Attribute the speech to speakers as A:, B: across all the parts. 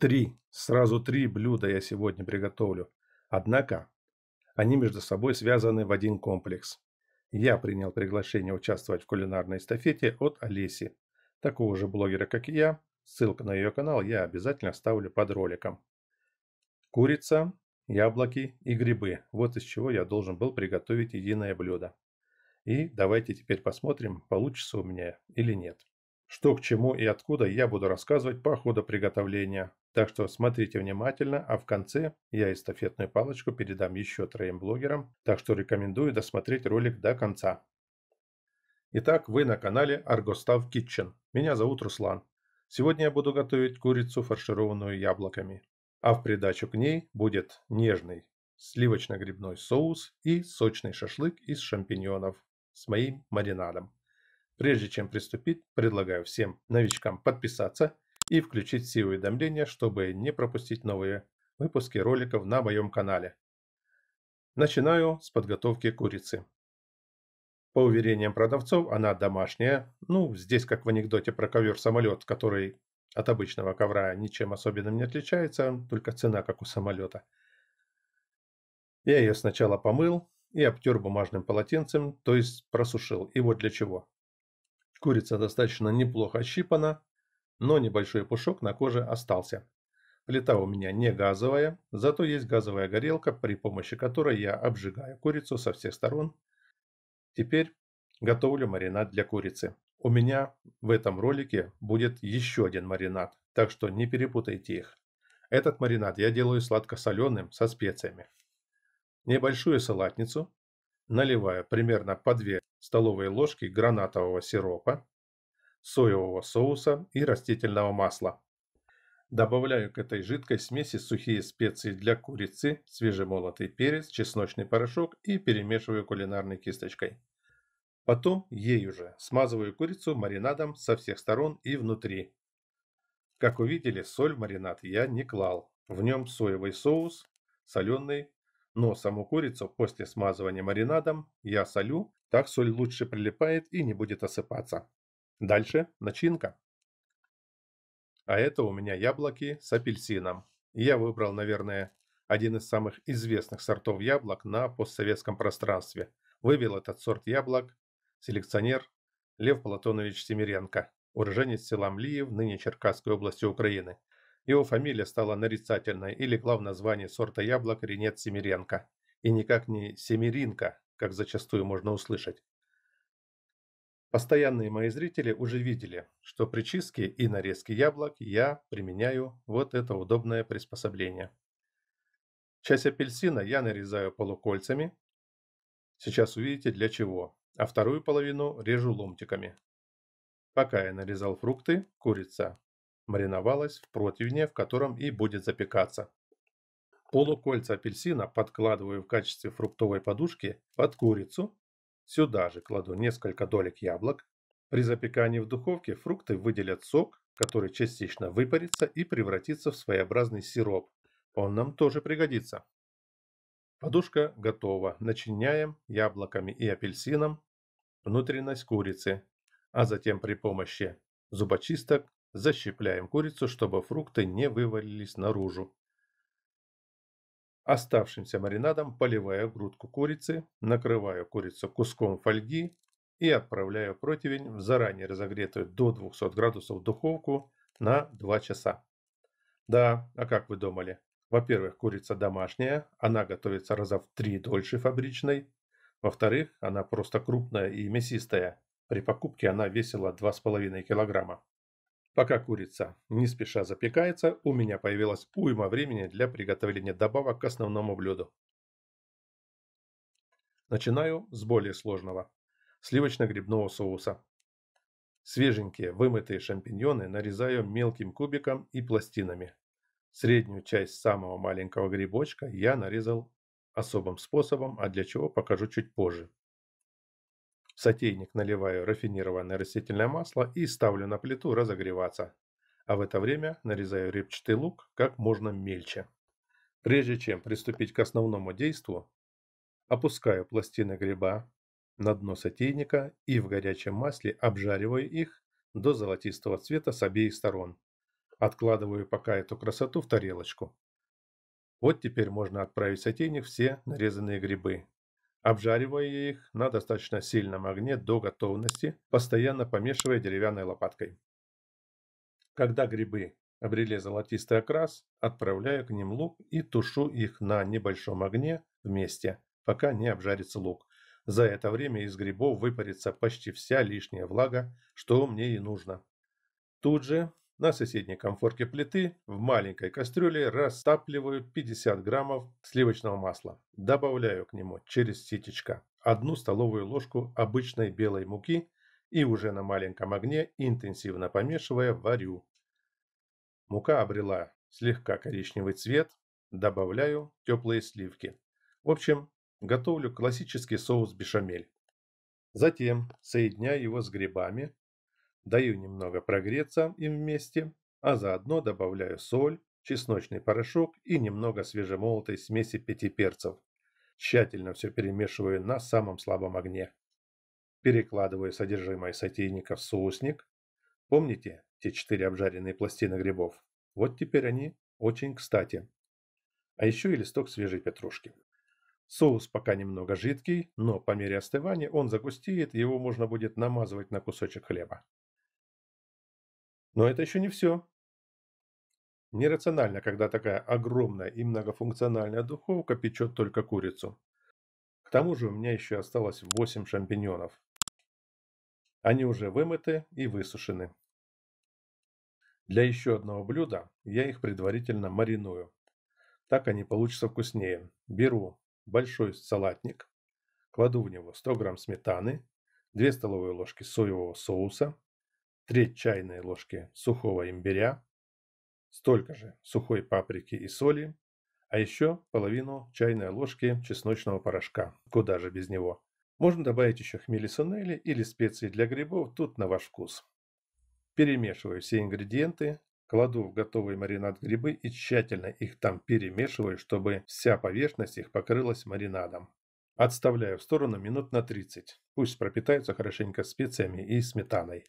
A: Три, сразу три блюда я сегодня приготовлю. Однако, они между собой связаны в один комплекс. Я принял приглашение участвовать в кулинарной эстафете от Олеси, такого же блогера, как и я. Ссылку на ее канал я обязательно оставлю под роликом. Курица, яблоки и грибы. Вот из чего я должен был приготовить единое блюдо. И давайте теперь посмотрим, получится у меня или нет. Что к чему и откуда я буду рассказывать по ходу приготовления. Так что смотрите внимательно, а в конце я эстафетную палочку передам еще троим блогерам, так что рекомендую досмотреть ролик до конца. Итак, вы на канале Argostav Kitchen. Меня зовут Руслан. Сегодня я буду готовить курицу, фаршированную яблоками. А в придачу к ней будет нежный сливочно-грибной соус и сочный шашлык из шампиньонов с моим маринадом. Прежде чем приступить, предлагаю всем новичкам подписаться – и включить все уведомления, чтобы не пропустить новые выпуски роликов на моем канале. Начинаю с подготовки курицы. По уверениям продавцов, она домашняя, ну, здесь как в анекдоте про ковер-самолет, который от обычного ковра ничем особенным не отличается, только цена как у самолета. Я ее сначала помыл и обтер бумажным полотенцем, то есть просушил, и вот для чего. Курица достаточно неплохо щипана, но небольшой пушок на коже остался. Плита у меня не газовая, зато есть газовая горелка, при помощи которой я обжигаю курицу со всех сторон. Теперь готовлю маринад для курицы. У меня в этом ролике будет еще один маринад, так что не перепутайте их. Этот маринад я делаю сладко-соленым со специями. Небольшую салатницу наливаю примерно по 2 столовые ложки гранатового сиропа, соевого соуса и растительного масла. Добавляю к этой жидкой смеси сухие специи для курицы, свежемолотый перец, чесночный порошок и перемешиваю кулинарной кисточкой. Потом ею же смазываю курицу маринадом со всех сторон и внутри. Как увидели, соль в маринад я не клал. В нем соевый соус, соленый, но саму курицу после смазывания маринадом я солю, так соль лучше прилипает и не будет осыпаться. Дальше начинка. А это у меня яблоки с апельсином. Я выбрал, наверное, один из самых известных сортов яблок на постсоветском пространстве. Вывел этот сорт яблок селекционер Лев Платонович Семиренко, уроженец села Млиев, ныне Черкасской области Украины. Его фамилия стала нарицательной и легла в названии сорта яблок Ренет Семиренко. И никак не Семиринка, как зачастую можно услышать. Постоянные мои зрители уже видели, что при чистке и нарезке яблок я применяю вот это удобное приспособление. Часть апельсина я нарезаю полукольцами. Сейчас увидите для чего. А вторую половину режу ломтиками. Пока я нарезал фрукты, курица мариновалась в противне, в котором и будет запекаться. Полукольца апельсина подкладываю в качестве фруктовой подушки под курицу Сюда же кладу несколько долек яблок. При запекании в духовке фрукты выделят сок, который частично выпарится и превратится в своеобразный сироп. Он нам тоже пригодится. Подушка готова. Начиняем яблоками и апельсином внутренность курицы, а затем при помощи зубочисток защипляем курицу, чтобы фрукты не вывалились наружу. Оставшимся маринадом поливаю грудку курицы, накрываю курицу куском фольги и отправляю противень в заранее разогретую до 200 градусов духовку на 2 часа. Да, а как вы думали? Во-первых, курица домашняя, она готовится раза в три дольше фабричной. Во-вторых, она просто крупная и мясистая. При покупке она весила 2,5 килограмма. Пока курица не спеша запекается, у меня появилась уйма времени для приготовления добавок к основному блюду. Начинаю с более сложного – сливочно-грибного соуса. Свеженькие вымытые шампиньоны нарезаю мелким кубиком и пластинами. Среднюю часть самого маленького грибочка я нарезал особым способом, а для чего покажу чуть позже. В сотейник наливаю рафинированное растительное масло и ставлю на плиту разогреваться. А в это время нарезаю репчатый лук как можно мельче. Прежде чем приступить к основному действу, опускаю пластины гриба на дно сотейника и в горячем масле обжариваю их до золотистого цвета с обеих сторон. Откладываю пока эту красоту в тарелочку. Вот теперь можно отправить в сотейник все нарезанные грибы обжаривая их на достаточно сильном огне до готовности, постоянно помешивая деревянной лопаткой. Когда грибы обрели золотистый окрас, отправляю к ним лук и тушу их на небольшом огне вместе, пока не обжарится лук. За это время из грибов выпарится почти вся лишняя влага, что мне и нужно. Тут же на соседней комфорке плиты в маленькой кастрюле растапливаю 50 граммов сливочного масла. Добавляю к нему через ситечко одну столовую ложку обычной белой муки и уже на маленьком огне, интенсивно помешивая, варю. Мука обрела слегка коричневый цвет, добавляю теплые сливки. В общем, готовлю классический соус бешамель. Затем соединяю его с грибами, Даю немного прогреться им вместе, а заодно добавляю соль, чесночный порошок и немного свежемолотой смеси пяти перцев. Тщательно все перемешиваю на самом слабом огне. Перекладываю содержимое сотейника в соусник. Помните те четыре обжаренные пластины грибов? Вот теперь они очень кстати. А еще и листок свежей петрушки. Соус пока немного жидкий, но по мере остывания он загустеет, его можно будет намазывать на кусочек хлеба. Но это еще не все. Нерационально, когда такая огромная и многофункциональная духовка печет только курицу. К тому же у меня еще осталось 8 шампиньонов. Они уже вымыты и высушены. Для еще одного блюда я их предварительно мариную. Так они получатся вкуснее. Беру большой салатник, кладу в него 100 грамм сметаны, 2 столовые ложки соевого соуса, треть чайной ложки сухого имбиря, столько же сухой паприки и соли, а еще половину чайной ложки чесночного порошка, куда же без него. Можно добавить еще хмели сунели или специи для грибов, тут на ваш вкус. Перемешиваю все ингредиенты, кладу в готовый маринад грибы и тщательно их там перемешиваю, чтобы вся поверхность их покрылась маринадом. Отставляю в сторону минут на 30, пусть пропитаются хорошенько специями и сметаной.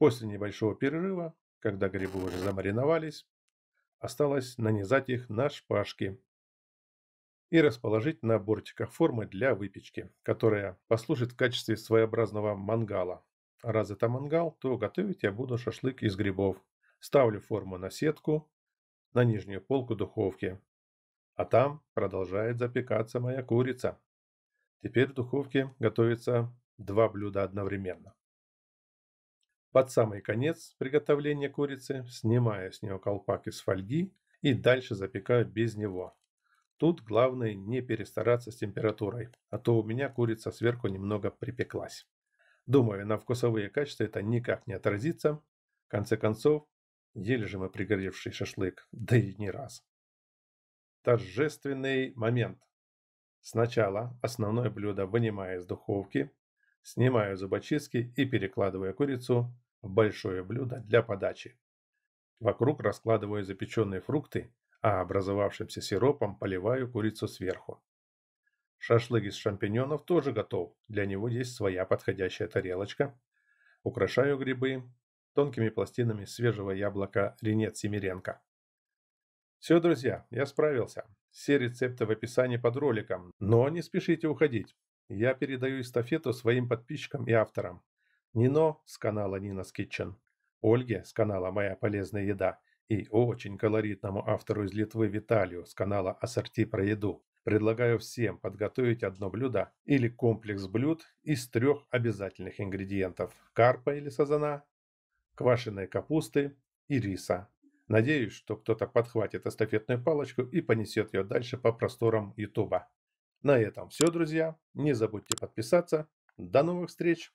A: После небольшого перерыва, когда грибы уже замариновались, осталось нанизать их на шпажки и расположить на бортиках формы для выпечки, которая послужит в качестве своеобразного мангала. раз это мангал, то готовить я буду шашлык из грибов. Ставлю форму на сетку, на нижнюю полку духовки. А там продолжает запекаться моя курица. Теперь в духовке готовится два блюда одновременно. Под самый конец приготовления курицы снимаю с нее колпак из фольги и дальше запекаю без него. Тут главное не перестараться с температурой, а то у меня курица сверху немного припеклась. Думаю, на вкусовые качества это никак не отразится. В конце концов, ели же мы пригоревший шашлык, да и не раз. Торжественный момент. Сначала основное блюдо вынимаю из духовки, Снимаю зубочистки и перекладываю курицу в большое блюдо для подачи. Вокруг раскладываю запеченные фрукты, а образовавшимся сиропом поливаю курицу сверху. Шашлык из шампиньонов тоже готов, для него есть своя подходящая тарелочка. Украшаю грибы тонкими пластинами свежего яблока ренет Семиренко. Все, друзья, я справился. Все рецепты в описании под роликом, но не спешите уходить. Я передаю эстафету своим подписчикам и авторам. Нино с канала Нина Китчен, Ольге с канала «Моя полезная еда» и очень колоритному автору из Литвы Виталию с канала «Ассорти про еду». Предлагаю всем подготовить одно блюдо или комплекс блюд из трех обязательных ингредиентов – карпа или сазана, квашеной капусты и риса. Надеюсь, что кто-то подхватит эстафетную палочку и понесет ее дальше по просторам Ютуба. На этом все, друзья. Не забудьте подписаться. До новых встреч!